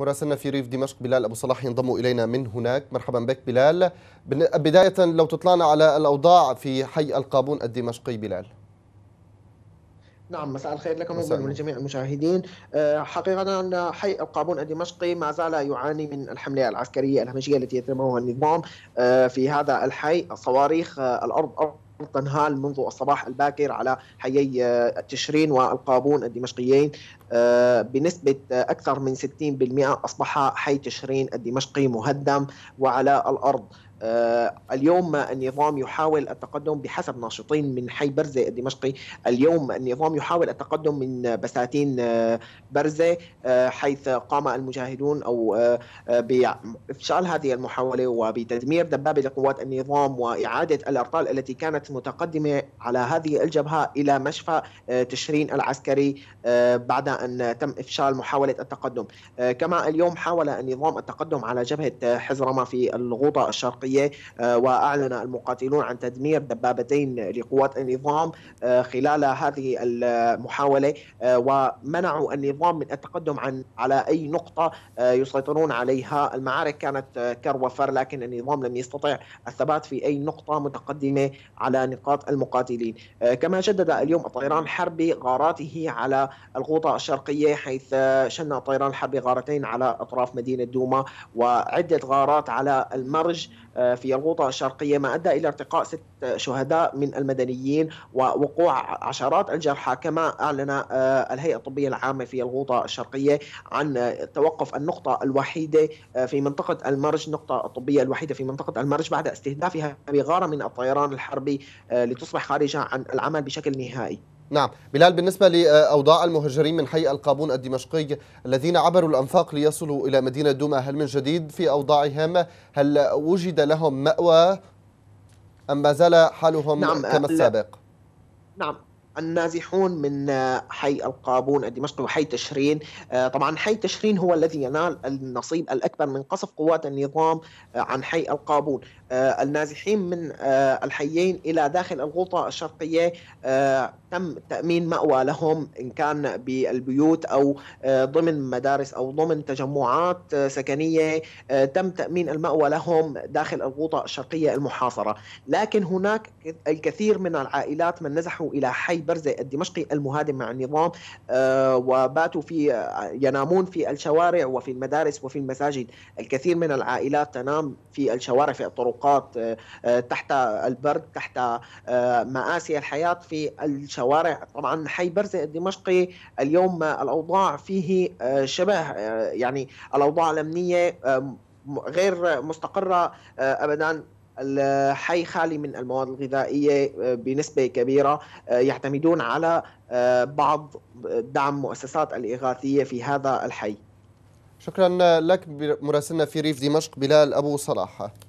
مراسلنا في ريف دمشق بلال أبو صلاح ينضم إلينا من هناك مرحبا بك بلال بداية لو تطلعنا على الأوضاع في حي القابون الدمشقي بلال نعم مساء الخير لكم ولجميع المشاهدين آه، حقيقة حي القابون الدمشقي ما زال يعاني من الحملة العسكرية الهمجية التي يتبعها النظام آه، في هذا الحي صواريخ آه، الأرض تنهال منذ الصباح الباكر على حيي آه، تشرين والقابون الدمشقيين آه، بنسبة آه، أكثر من 60% أصبح حي تشرين الدمشقي مهدم وعلى الأرض آه، اليوم النظام يحاول التقدم بحسب ناشطين من حي برزة الدمشقي اليوم النظام يحاول التقدم من بساتين آه، برزة آه، حيث قام المجاهدون أو بإفشال هذه المحاولة وبتدمير دبابة لقوات النظام وإعادة الأرطال التي كانت متقدمة على هذه الجبهة إلى مشفى تشرين العسكري بعد أن تم إفشال محاولة التقدم كما اليوم حاول النظام التقدم على جبهة حزرمة في الغوطة الشرقية الشرقية آه، وأعلن المقاتلون عن تدمير دبابتين لقوات النظام آه، خلال هذه المحاولة آه، ومنعوا النظام من التقدم عن على أي نقطة يسيطرون عليها المعارك كانت كر وفر لكن النظام لم يستطع الثبات في أي نقطة متقدمة على نقاط المقاتلين كما شدد اليوم الطيران الحربي غاراته على الغوطة الشرقية حيث شن الطيران الحربي غارتين على أطراف مدينة دوما وعدة غارات على المرج آه، في الغوطة الشرقية ما أدى إلى ارتقاء ست شهداء من المدنيين ووقوع عشرات الجرحى كما أعلن آه، الهيئة الطبية العامة في الغوطة الشرقية عن توقف النقطة الوحيدة آه، في منطقة المرج النقطة الطبية الوحيدة في منطقة المرج بعد استهدافها بغارة من الطيران الحربي لتصبح خارجة عن العمل بشكل نهائي نعم بلال بالنسبة لأوضاع المهجرين من حي القابون الدمشقي الذين عبروا الأنفاق ليصلوا إلى مدينة دوما هل من جديد في أوضاعهم هل وجد لهم مأوى أم ما زال حالهم نعم كما السابق؟ نعم النازحون من آه، حي القابون الدمشقي وحي تشرين آه، طبعا حي تشرين هو الذي ينال النصيب الأكبر من قصف قوات النظام آه، عن حي القابون النازحين من الحيين إلى داخل الغوطة الشرقية تم تأمين مأوى لهم إن كان بالبيوت أو ضمن مدارس أو ضمن تجمعات سكنية تم تأمين المأوى لهم داخل الغوطة الشرقية المحاصرة لكن هناك الكثير من العائلات من نزحوا إلى حي برزه الدمشقي المهادم مع النظام آه، وباتوا في آه، ينامون في الشوارع وفي المدارس وفي المساجد الكثير من العائلات تنام في الشوارع في الطرقات آه، تحت البرد تحت مآسي الحياة في الشوارع طبعا حي برزة الدمشقي اليوم الأوضاع فيه شبه يعني الأوضاع الأمنية غير مستقرة أبدا الحي خالي من المواد الغذائيه آه، بنسبه كبيره آه، يعتمدون على آه، بعض دعم مؤسسات الاغاثيه في هذا الحي. شكرا لك مراسلنا في ريف دمشق بلال ابو صلاح.